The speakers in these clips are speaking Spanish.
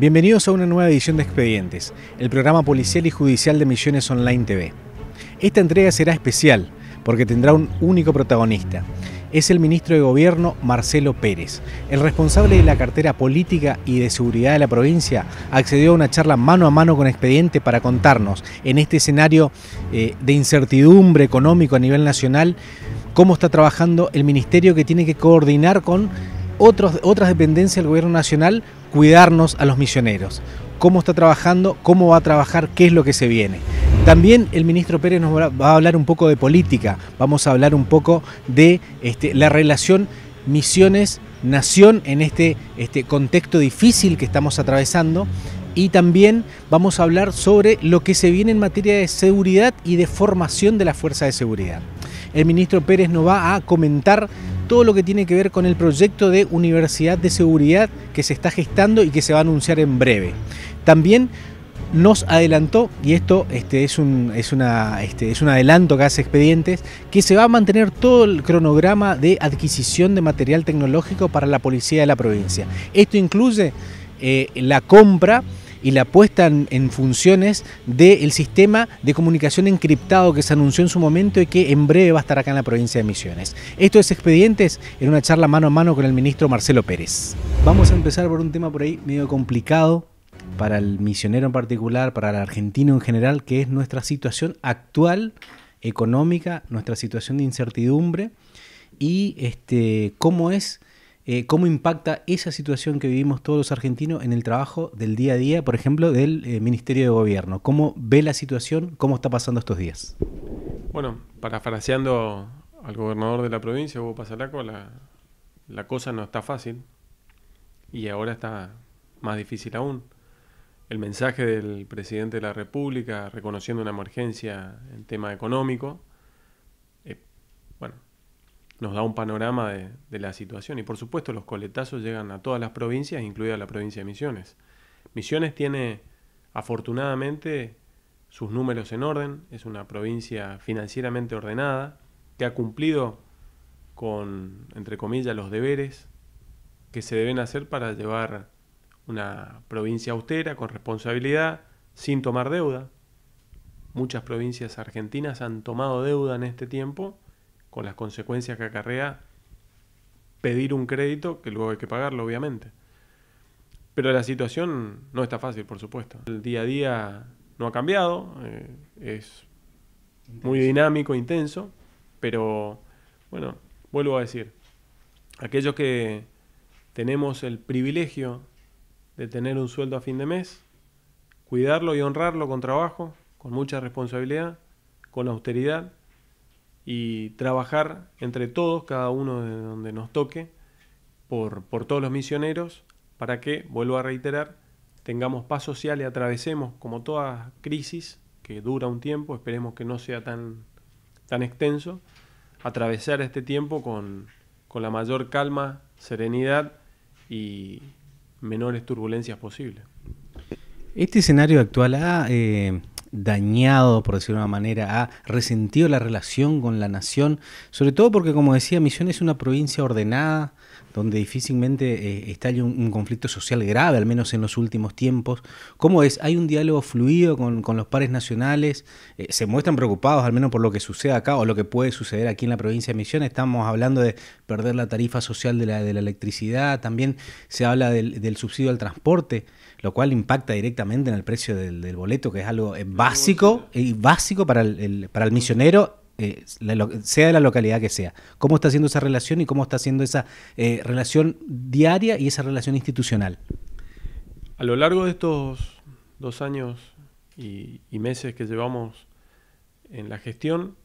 Bienvenidos a una nueva edición de Expedientes, el programa policial y judicial de Misiones Online TV. Esta entrega será especial porque tendrá un único protagonista. Es el ministro de Gobierno Marcelo Pérez. El responsable de la cartera política y de seguridad de la provincia accedió a una charla mano a mano con Expediente para contarnos, en este escenario eh, de incertidumbre económico a nivel nacional, cómo está trabajando el ministerio que tiene que coordinar con otras dependencias del gobierno nacional cuidarnos a los misioneros. Cómo está trabajando, cómo va a trabajar, qué es lo que se viene. También el ministro Pérez nos va a hablar un poco de política, vamos a hablar un poco de este, la relación misiones-nación en este, este contexto difícil que estamos atravesando y también vamos a hablar sobre lo que se viene en materia de seguridad y de formación de la fuerza de seguridad. El ministro Pérez nos va a comentar todo lo que tiene que ver con el proyecto de Universidad de Seguridad que se está gestando y que se va a anunciar en breve. También nos adelantó, y esto este, es, un, es, una, este, es un adelanto que hace Expedientes, que se va a mantener todo el cronograma de adquisición de material tecnológico para la policía de la provincia. Esto incluye eh, la compra y la puesta en, funciones del sistema de comunicación encriptado que se anunció en su momento y que en breve va a estar acá en la provincia de Misiones. Esto es Expedientes en una charla mano a mano con el ministro Marcelo Pérez. Vamos a empezar por un tema por ahí medio complicado para el misionero en particular, para el argentino en general, que es nuestra situación actual económica, nuestra situación de incertidumbre y este, cómo es eh, cómo impacta esa situación que vivimos todos los argentinos en el trabajo del día a día, por ejemplo, del eh, Ministerio de Gobierno. ¿Cómo ve la situación? ¿Cómo está pasando estos días? Bueno, parafraseando al gobernador de la provincia, Hugo Pasalaco, la cosa no está fácil y ahora está más difícil aún. El mensaje del presidente de la República reconociendo una emergencia en tema económico, nos da un panorama de, de, la situación. Y por supuesto los coletazos llegan a todas las provincias, incluida la provincia de Misiones. Misiones tiene, afortunadamente, sus números en orden, es una provincia financieramente ordenada, que ha cumplido con, entre comillas, los deberes que se deben hacer para llevar una provincia austera, con responsabilidad, sin tomar deuda. Muchas provincias argentinas han tomado deuda en este tiempo con las consecuencias que acarrea pedir un crédito que luego hay que pagarlo, obviamente. Pero la situación no está fácil, por supuesto. El día a día no ha cambiado, eh, es muy dinámico, intenso, pero bueno, vuelvo a decir, aquellos que tenemos el privilegio de tener un sueldo a fin de mes, cuidarlo y honrarlo con trabajo, con mucha responsabilidad, con austeridad, y trabajar entre todos, cada uno de donde nos toque, por, todos los misioneros, para que, vuelvo a reiterar, tengamos paz social y atravesemos, como toda crisis, que dura un tiempo, esperemos que no sea tan, tan extenso, atravesar este tiempo con, con la mayor calma, serenidad y menores turbulencias posibles. Este escenario actual ha ah, eh, dañado, por decirlo de una manera, ha resentido la relación con la nación, sobre todo porque, como decía, Misiones es una provincia ordenada, donde difícilmente eh, está estalla un, conflicto social grave, al menos en los últimos tiempos. ¿Cómo es? ¿Hay un diálogo fluido con, los pares nacionales? Eh, ¿Se muestran preocupados, al menos por lo que sucede acá o lo que puede suceder aquí en la provincia de Misiones? Estamos hablando de perder la tarifa social de la, de la electricidad, también se habla del, del subsidio al transporte lo cual impacta directamente en el precio del, boleto, que es algo básico, y básico para el, para el misionero, eh, sea de la localidad que sea. ¿Cómo está haciendo esa relación y cómo está haciendo esa eh, relación diaria y esa relación institucional? A lo largo de estos dos años y meses que llevamos en la gestión,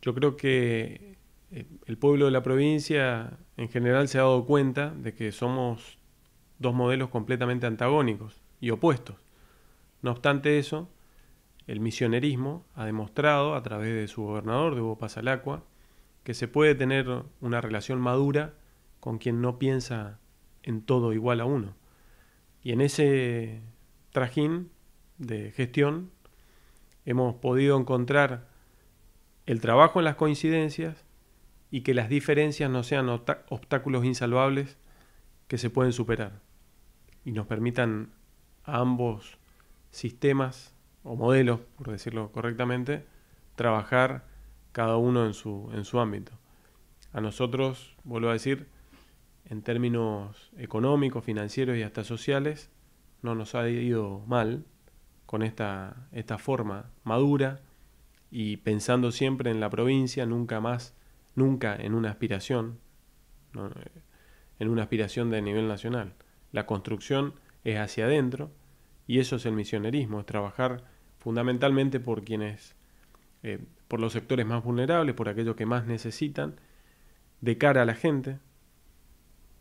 yo creo que eh, el pueblo de la provincia en general se ha dado cuenta de que somos dos modelos completamente antagónicos y opuestos. No obstante eso, el misionerismo ha demostrado, a través de su gobernador, de Hugo que se puede tener una relación madura con quien no piensa en todo igual a uno. Y en ese trajín de gestión hemos podido encontrar el trabajo en las coincidencias y que las diferencias no sean obstáculos insalvables que se pueden superar y nos permitan a ambos sistemas o modelos, por decirlo correctamente, trabajar cada uno en su, en su ámbito. A nosotros, vuelvo a decir, en términos económicos, financieros y hasta sociales, no nos ha ido mal con esta, esta forma madura y pensando siempre en la provincia, nunca más, nunca en una aspiración, en una aspiración de nivel nacional. La construcción es hacia adentro y eso es el misionerismo, es trabajar fundamentalmente por quienes, eh, por los sectores más vulnerables, por aquellos que más necesitan, de cara a la gente,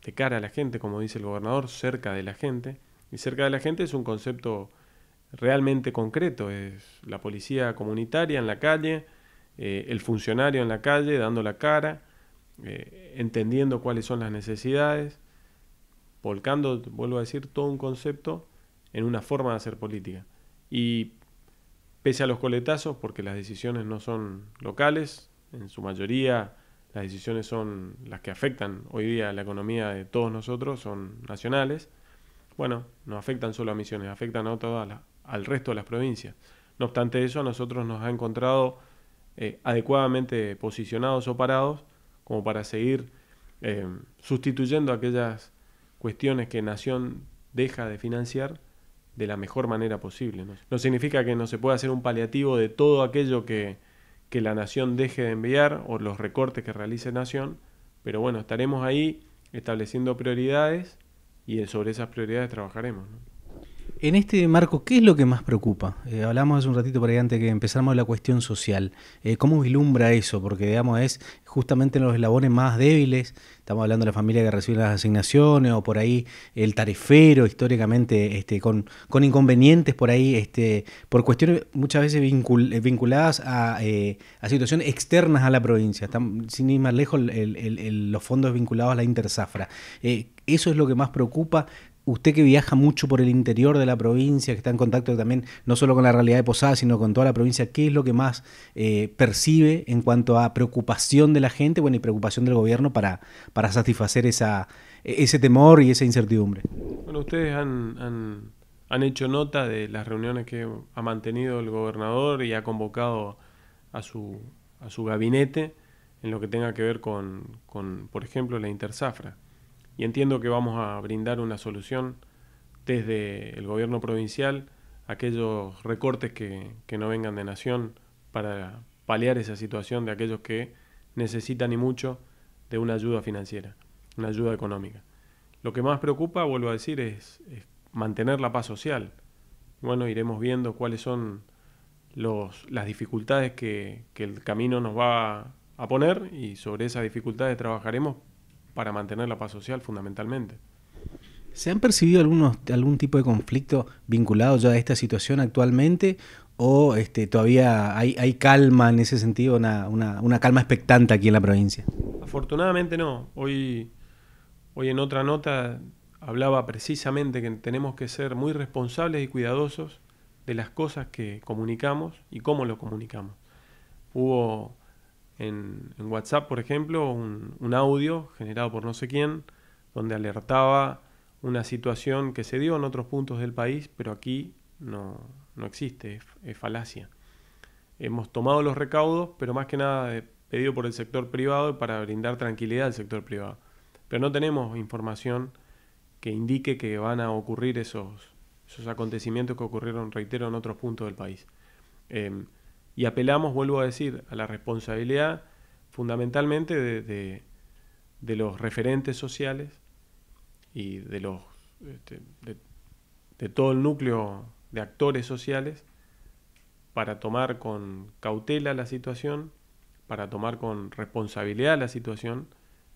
de cara a la gente, como dice el gobernador, cerca de la gente. Y cerca de la gente es un concepto realmente concreto, es la policía comunitaria en la calle, eh, el funcionario en la calle dando la cara, eh, entendiendo cuáles son las necesidades, volcando, vuelvo a decir, todo un concepto en una forma de hacer política. Y pese a los coletazos, porque las decisiones no son locales, en su mayoría las decisiones son las que afectan hoy día a la economía de todos nosotros, son nacionales, bueno, no afectan solo a Misiones, afectan a todas al resto de las provincias. No obstante eso, a nosotros nos ha encontrado eh, adecuadamente posicionados o parados como para seguir eh, sustituyendo aquellas cuestiones que Nación deja de financiar de la mejor manera posible. No, significa que no se pueda hacer un paliativo de todo aquello que, que la Nación deje de enviar o los recortes que realice Nación, pero bueno, estaremos ahí estableciendo prioridades y sobre esas prioridades trabajaremos. En este marco, ¿qué es lo que más preocupa? Eh, hablamos hace un ratito por ahí antes que empezamos la cuestión social. Eh, ¿Cómo vislumbra eso? Porque, digamos, es justamente en los eslabones más débiles. Estamos hablando de la familia que recibe las asignaciones o por ahí el tarifero, históricamente, este, con, con inconvenientes por ahí, este, por cuestiones muchas veces vinculadas eh, a, situaciones externas a la provincia. Están, sin ir más lejos, los fondos vinculados a la intersafra. ¿Eso es lo que más preocupa? usted que viaja mucho por el interior de la provincia, que está en contacto también no solo con la realidad de Posada, sino con toda la provincia, ¿qué es lo que más eh, percibe en cuanto a preocupación de la gente bueno, y preocupación del gobierno para, para satisfacer esa, ese temor y esa incertidumbre? Bueno, ustedes han, hecho nota de las reuniones que ha mantenido el gobernador y ha convocado a su, a su gabinete en lo que tenga que ver con, con por ejemplo, la intersafra y entiendo que vamos a brindar una solución desde el gobierno provincial, aquellos recortes que, no vengan de nación para paliar esa situación de aquellos que necesitan y mucho de una ayuda financiera, una ayuda económica. Lo que más preocupa, vuelvo a decir, es, mantener la paz social. Bueno, iremos viendo cuáles son las dificultades que, que el camino nos va a poner y sobre esas dificultades trabajaremos para mantener la paz social fundamentalmente. ¿Se han percibido algunos, algún tipo de conflicto vinculado ya a esta situación actualmente? ¿O este, todavía hay, calma en ese sentido, una, calma expectante aquí en la provincia? Afortunadamente no. Hoy, hoy en otra nota hablaba precisamente que tenemos que ser muy responsables y cuidadosos de las cosas que comunicamos y cómo lo comunicamos. Hubo en, WhatsApp, por ejemplo, un, audio generado por no sé quién, donde alertaba una situación que se dio en otros puntos del país, pero aquí no, existe, es, falacia. Hemos tomado los recaudos, pero más que nada eh, pedido por el sector privado para brindar tranquilidad al sector privado. Pero no tenemos información que indique que van a ocurrir esos, esos acontecimientos que ocurrieron, reitero, en otros puntos del país. Em, y apelamos, vuelvo a decir, a la responsabilidad fundamentalmente de, los referentes sociales y de, los, este, de, todo el núcleo de actores sociales para tomar con cautela la situación, para tomar con responsabilidad la situación.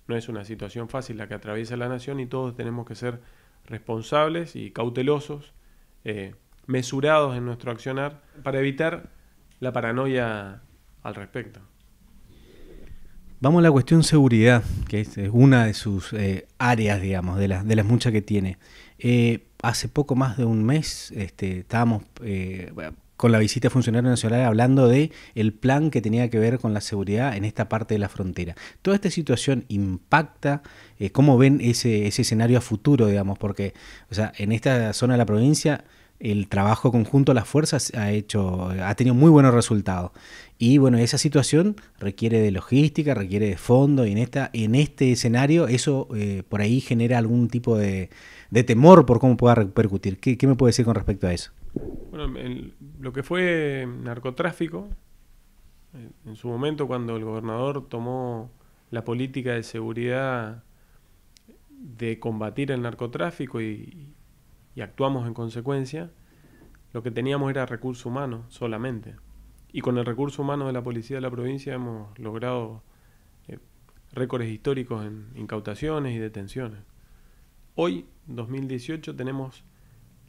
No es una situación fácil la que atraviesa la nación y todos tenemos que ser responsables y cautelosos, eh, mesurados en nuestro accionar, para evitar la paranoia al respecto. Vamos a la cuestión seguridad, que es una de sus eh, áreas, digamos, de, las de las muchas que tiene. Eh, hace poco más de un mes este, estábamos eh, con la visita de funcionarios nacionales hablando de el plan que tenía que ver con la seguridad en esta parte de la frontera. Toda esta situación impacta, ¿cómo ven ese, escenario a futuro, digamos? Porque, o sea, en esta zona de la provincia el trabajo conjunto de las fuerzas ha hecho, ha tenido muy buenos resultados. Y bueno, esa situación requiere de logística, requiere de fondo, y en, esta, en este escenario eso eh, por ahí genera algún tipo de, temor por cómo pueda repercutir. ¿Qué, me puede decir con respecto a eso? Bueno, lo que fue narcotráfico, en su momento cuando el gobernador tomó la política de seguridad de combatir el narcotráfico y, y actuamos en consecuencia, lo que teníamos era recurso humano solamente. Y con el recurso humano de la policía de la provincia hemos logrado eh, récords históricos en incautaciones y detenciones. Hoy, 2018, tenemos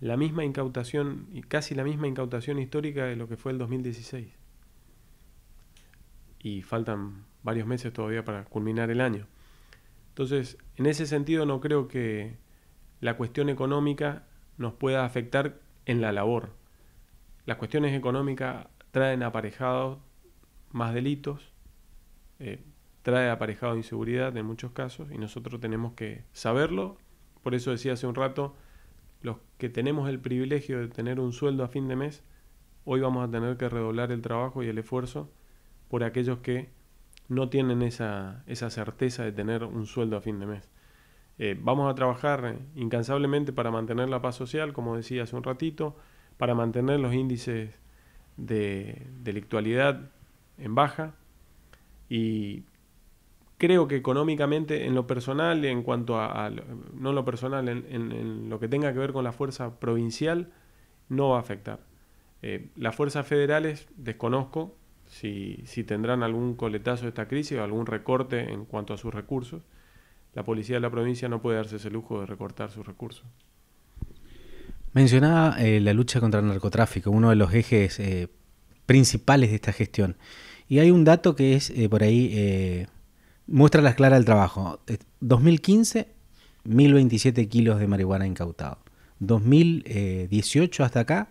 la misma incautación y casi la misma incautación histórica de lo que fue el 2016. Y faltan varios meses todavía para culminar el año. Entonces, en ese sentido no creo que la cuestión económica nos pueda afectar en la labor. Las cuestiones económicas traen aparejados más delitos, eh, trae aparejado inseguridad en muchos casos y nosotros tenemos que saberlo. Por eso decía hace un rato, los que tenemos el privilegio de tener un sueldo a fin de mes, hoy vamos a tener que redoblar el trabajo y el esfuerzo por aquellos que no tienen esa, esa certeza de tener un sueldo a fin de mes. Eh, vamos a trabajar incansablemente para mantener la paz social, como decía hace un ratito, para mantener los índices de delictualidad en baja y creo que económicamente en lo personal, y en cuanto a, no lo personal, en, lo que tenga que ver con la fuerza provincial, no va a afectar. Eh, las fuerzas federales desconozco si, si tendrán algún coletazo de esta crisis o algún recorte en cuanto a sus recursos la policía de la provincia no puede darse ese lujo de recortar sus recursos. Mencionaba eh, la lucha contra el narcotráfico, uno de los ejes eh, principales de esta gestión. Y hay un dato que es eh, por ahí, muestra las claras del trabajo. 2015, 1027 kilos de marihuana incautado. 2018 hasta acá,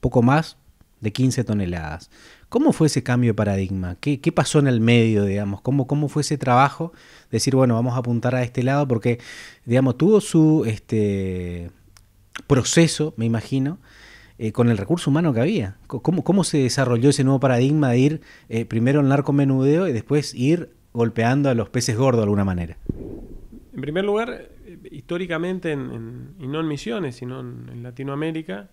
poco más de 15 toneladas. ¿Cómo fue ese cambio de paradigma? ¿Qué, pasó en el medio, digamos? ¿Cómo, fue ese trabajo? Decir, bueno, vamos a apuntar a este lado, porque, digamos, tuvo su este, proceso, me imagino, eh, con el recurso humano que había. ¿Cómo, se desarrolló ese nuevo paradigma de ir primero eh, primero al menudeo y después ir golpeando a los peces gordos de alguna manera? En primer lugar, eh, históricamente, y no en Misiones, sino en Latinoamérica,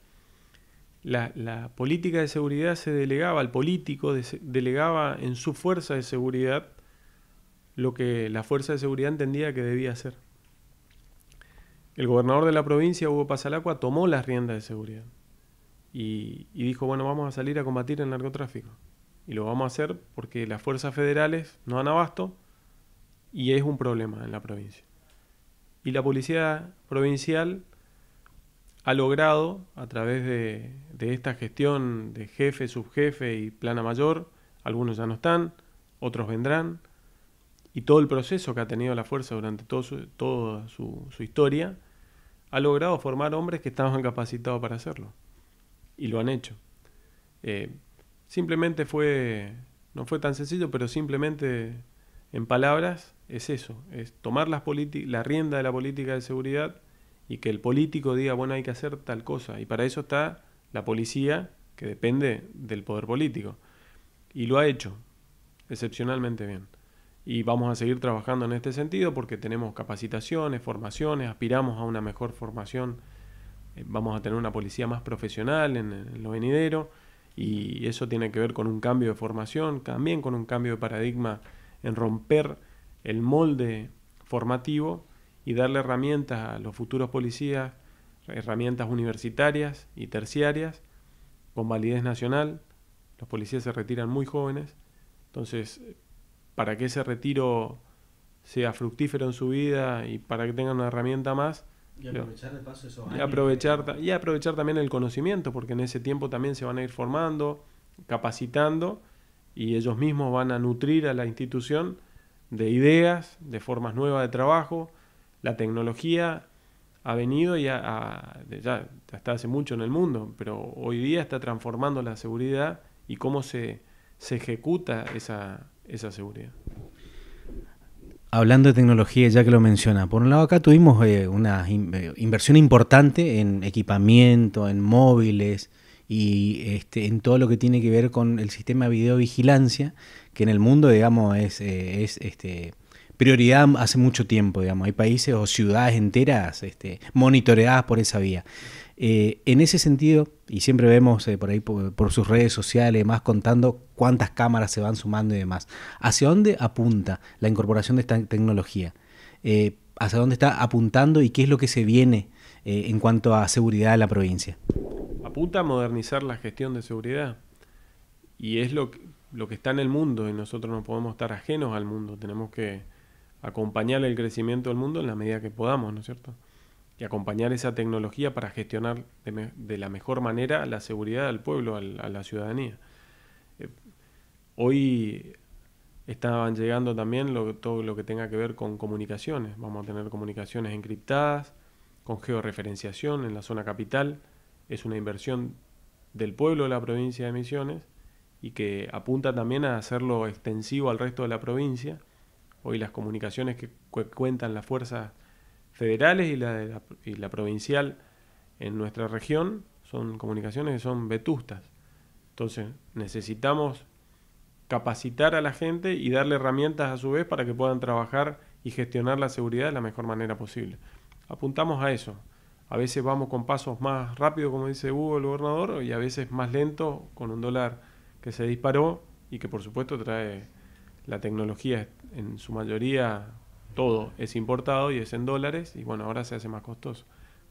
la, política de seguridad se delegaba al político, delegaba en su fuerza de seguridad lo que la fuerza de seguridad entendía que debía hacer. El gobernador de la provincia, Hugo Pasalacua, tomó las riendas de seguridad y, y dijo, bueno, vamos a salir a combatir el narcotráfico. Y lo vamos a hacer porque las fuerzas federales no dan abasto y es un problema en la provincia. Y la policía provincial ha logrado, a través de, esta gestión de jefe, subjefe y plana mayor, algunos ya no están, otros vendrán, y todo el proceso que ha tenido la fuerza durante todo su, toda su, historia, ha logrado formar hombres que estaban capacitados para hacerlo. Y lo han hecho. Eh, simplemente fue, no fue tan sencillo, pero simplemente en palabras es eso, es tomar la rienda de la política de seguridad y que el político diga, bueno, hay que hacer tal cosa. Y para eso está la policía, que depende del poder político. Y lo ha hecho, excepcionalmente bien. Y vamos a seguir trabajando en este sentido porque tenemos capacitaciones, formaciones, aspiramos a una mejor formación. Eh, vamos a tener una policía más profesional en, lo venidero y eso tiene que ver con un cambio de formación, también con un cambio de paradigma en romper el molde formativo y darle herramientas a los futuros policías, herramientas universitarias y terciarias, con validez nacional. Los policías se retiran muy jóvenes, entonces, para que ese retiro sea fructífero en su vida y para que tengan una herramienta más. Y aprovechar de paso esos aprovechar, y aprovechar también el conocimiento, porque en ese tiempo también se van a ir formando, capacitando, y ellos mismos van a nutrir a la institución de ideas, de formas nuevas de trabajo, la tecnología ha venido y ya está hace mucho en el mundo, pero hoy día está transformando la seguridad y cómo se, ejecuta esa, seguridad. Hablando de tecnología, ya que lo menciona, por un lado acá tuvimos eh, una eh, inversión importante en equipamiento, en móviles y este, en todo lo que tiene que ver con el sistema de videovigilancia, que en el mundo, digamos, es, eh, es este, prioridad hace mucho tiempo, digamos. Hay países o ciudades enteras este, monitoreadas por esa vía. Eh, en ese sentido, y siempre vemos eh, por ahí por, sus redes sociales, demás contando cuántas cámaras se van sumando y demás. ¿Hacia dónde apunta la incorporación de esta tecnología? Eh, ¿Hacia dónde está apuntando y qué es lo que se viene en cuanto a seguridad de la provincia? Apunta a modernizar la gestión de seguridad. Y es lo lo que está en el mundo y nosotros no podemos estar ajenos al mundo. Tenemos que, acompañar el crecimiento del mundo en la medida que podamos, ¿no es cierto? Y acompañar esa tecnología para gestionar de, la mejor manera la seguridad del pueblo, a la ciudadanía. Eh, hoy estaban llegando también todo lo que tenga que ver con comunicaciones. Vamos a tener comunicaciones encriptadas, con georreferenciación en la zona capital. Es una inversión del pueblo de la provincia de Misiones y que apunta también a hacerlo extensivo al resto de la provincia hoy las comunicaciones que cuentan las fuerzas federales y la, la, y la, provincial en nuestra región son comunicaciones que son vetustas. Entonces necesitamos capacitar a la gente y darle herramientas a su vez para que puedan trabajar y gestionar la seguridad de la mejor manera posible. Apuntamos a eso. A veces vamos con pasos más rápidos, como dice Hugo, el gobernador, y a veces más lento con un dólar que se disparó y que por supuesto trae la tecnología en su mayoría, todo es importado y es en dólares y bueno, ahora se hace más costoso.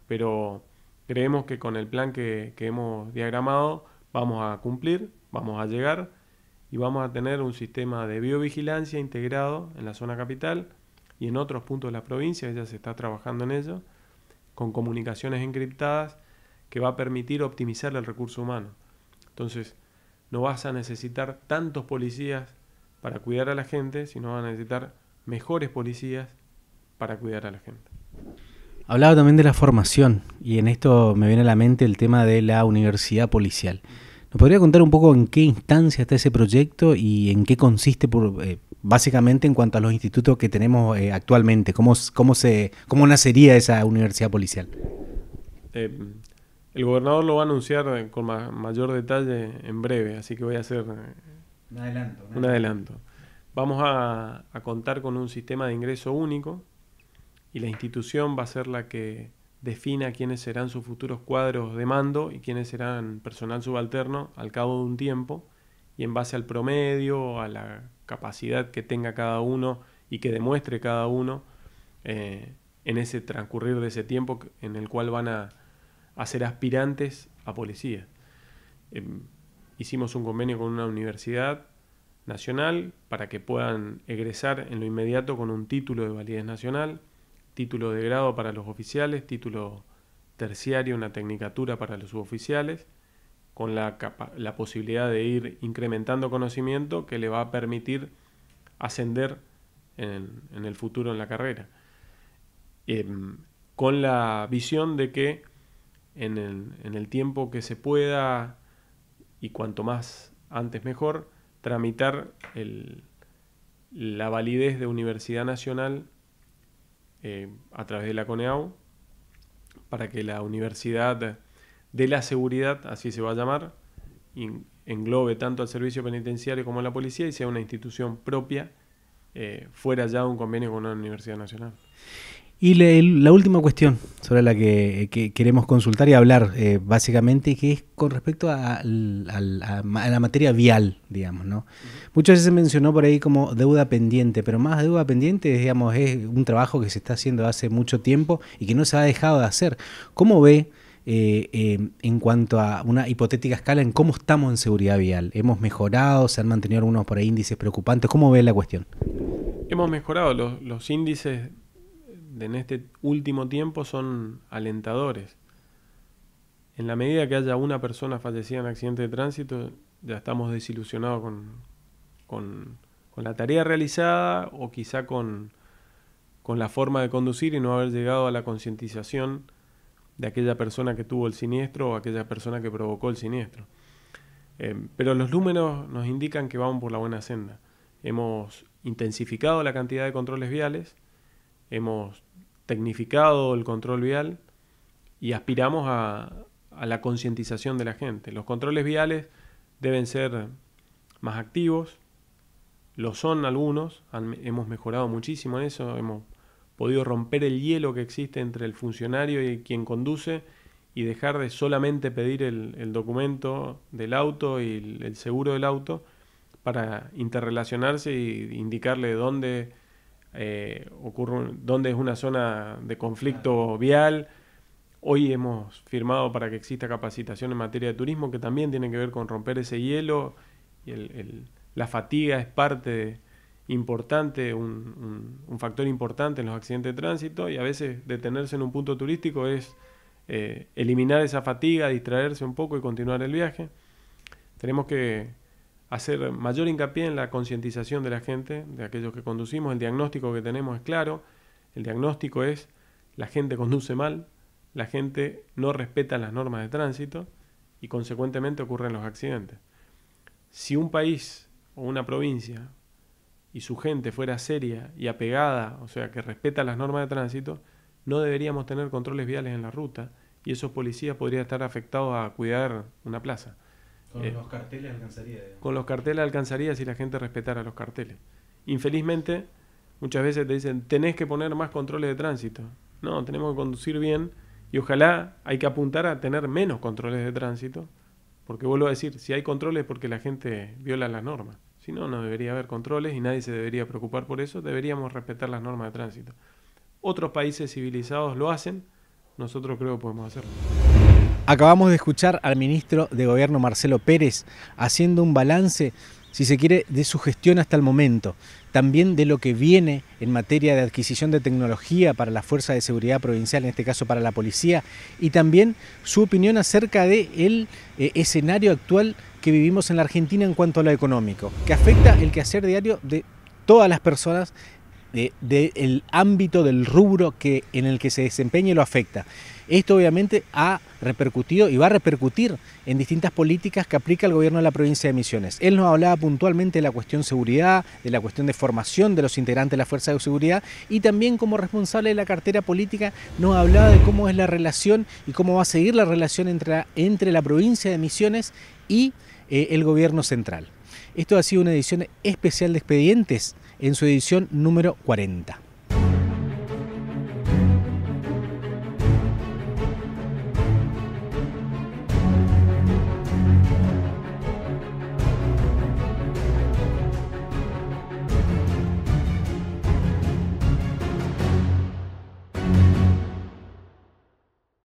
Pero creemos que con el plan que, hemos diagramado vamos a cumplir, vamos a llegar y vamos a tener un sistema de biovigilancia integrado en la zona capital y en otros puntos de la provincia, ya se está trabajando en ello, con comunicaciones encriptadas que va a permitir optimizar el recurso humano. Entonces, no vas a necesitar tantos policías para cuidar a la gente, sino van a necesitar mejores policías para cuidar a la gente. Hablaba también de la formación y en esto me viene a la mente el tema de la universidad policial. ¿Nos podría contar un poco en qué instancia está ese proyecto y en qué consiste eh, básicamente en cuanto a los institutos que tenemos eh, actualmente? ¿Cómo, cómo, se, ¿Cómo nacería esa universidad policial? Eh, el gobernador lo va a anunciar con mayor detalle en breve, así que voy a hacer un adelanto. Vamos a, contar con un sistema de ingreso único y la institución va a ser la que defina quiénes serán sus futuros cuadros de mando y quiénes serán personal subalterno al cabo de un tiempo y en base al promedio, a la capacidad que tenga cada uno y que demuestre cada uno eh, en ese transcurrir de ese tiempo en el cual van a, ser aspirantes a policía. Em, hicimos un convenio con una universidad nacional para que puedan egresar en lo inmediato con un título de validez nacional, título de grado para los oficiales, título terciario, una tecnicatura para los suboficiales, con la, posibilidad de ir incrementando conocimiento que le va a permitir ascender en, el futuro en la carrera. Em, con la visión de que en el tiempo que se pueda y cuanto más antes mejor, tramitar la validez de Universidad Nacional eh, a través de la CONEAU para que la Universidad de la Seguridad, así se va a llamar, englobe tanto al servicio penitenciario como a la policía y sea una institución propia eh, fuera ya de un convenio con una universidad nacional. Y la última cuestión sobre la que, queremos consultar y hablar, eh, básicamente, que es con respecto a, la materia vial, digamos, ¿no? Muchas veces se mencionó por ahí como deuda pendiente, pero más deuda pendiente, digamos, es un trabajo que se está haciendo hace mucho tiempo y que no se ha dejado de hacer. ¿Cómo ve eh, em, en cuanto a una hipotética escala en cómo estamos en seguridad vial? ¿Hemos mejorado? ¿Se han mantenido algunos por ahí índices preocupantes? ¿Cómo ve la cuestión? Hemos mejorado los índices en este último tiempo son alentadores. En la medida que haya una persona fallecida en accidente de tránsito, ya estamos desilusionados con, la tarea realizada o quizá con, la forma de conducir y no haber llegado a la concientización de aquella persona que tuvo el siniestro o aquella persona que provocó el siniestro. Eh, pero los números nos indican que vamos por la buena senda. Hemos intensificado la cantidad de controles viales, hemos tecnificado el control vial y aspiramos a, la concientización de la gente. Los controles viales deben ser más activos, lo son algunos, hemos mejorado muchísimo en eso, hemos podido romper el hielo que existe entre el funcionario y quien conduce y dejar de solamente pedir el, documento del auto y el, el seguro del auto para interrelacionarse e indicarle dónde eh, ocurre, donde es una zona de conflicto vial. Hoy hemos firmado para que exista capacitación en materia de turismo, que también tiene que ver con romper ese hielo. Y la fatiga es parte importante, un, factor importante en los accidentes de tránsito y a veces detenerse en un punto turístico es eh, eliminar esa fatiga, distraerse un poco y continuar el viaje. Tenemos que hacer mayor hincapié en la concientización de la gente, de aquellos que conducimos. El diagnóstico que tenemos es claro. El diagnóstico es la gente conduce mal, la gente no respeta las normas de tránsito y consecuentemente ocurren los accidentes. Si un país o una provincia y su gente fuera seria y apegada, o sea, que respeta las normas de tránsito, no deberíamos tener controles viales en la ruta y esos policías podrían estar afectados a cuidar una plaza. Con eh, los carteles alcanzaría. Con los carteles alcanzaría si la gente respetara los carteles. Infelizmente, muchas veces te dicen, tenés que poner más controles de tránsito. No, tenemos que conducir bien y ojalá hay que apuntar a tener menos controles de tránsito, porque vuelvo a decir, si hay controles es porque la gente viola las normas. Si no, no debería haber controles y nadie se debería preocupar por eso, deberíamos respetar las normas de tránsito. Otros países civilizados lo hacen, nosotros creo que podemos hacerlo. Acabamos de escuchar al ministro de Gobierno Marcelo Pérez haciendo un balance, si se quiere, de su gestión hasta el momento, también de lo que viene en materia de adquisición de tecnología para la Fuerza de Seguridad Provincial, en este caso para la policía, y también su opinión acerca del eh, escenario actual que vivimos en la Argentina en cuanto a lo económico, que afecta el quehacer diario de todas las personas eh, del ámbito, del rubro que, en el que se desempeñe lo afecta. Esto obviamente ha repercutido y va a repercutir en distintas políticas que aplica el gobierno de la provincia de Misiones. Él nos hablaba puntualmente de la cuestión seguridad, de la cuestión de formación de los integrantes de la Fuerza de Seguridad y también como responsable de la cartera política nos hablaba de cómo es la relación y cómo va a seguir la relación entre la, provincia de Misiones y eh, el gobierno central. Esto ha sido una edición especial de expedientes en su edición número 40.